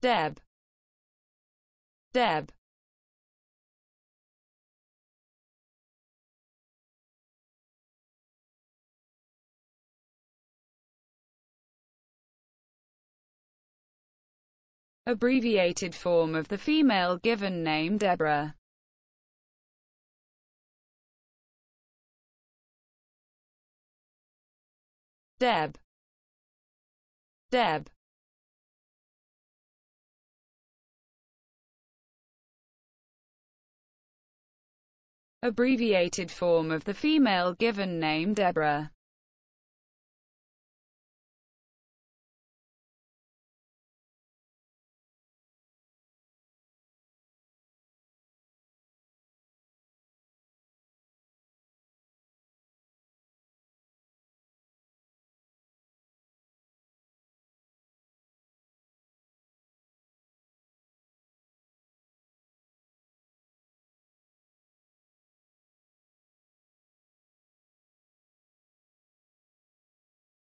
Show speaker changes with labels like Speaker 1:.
Speaker 1: Deb Deb
Speaker 2: abbreviated form of the female given name Deborah.
Speaker 1: Deb Deb
Speaker 2: abbreviated form of the female given name Deborah.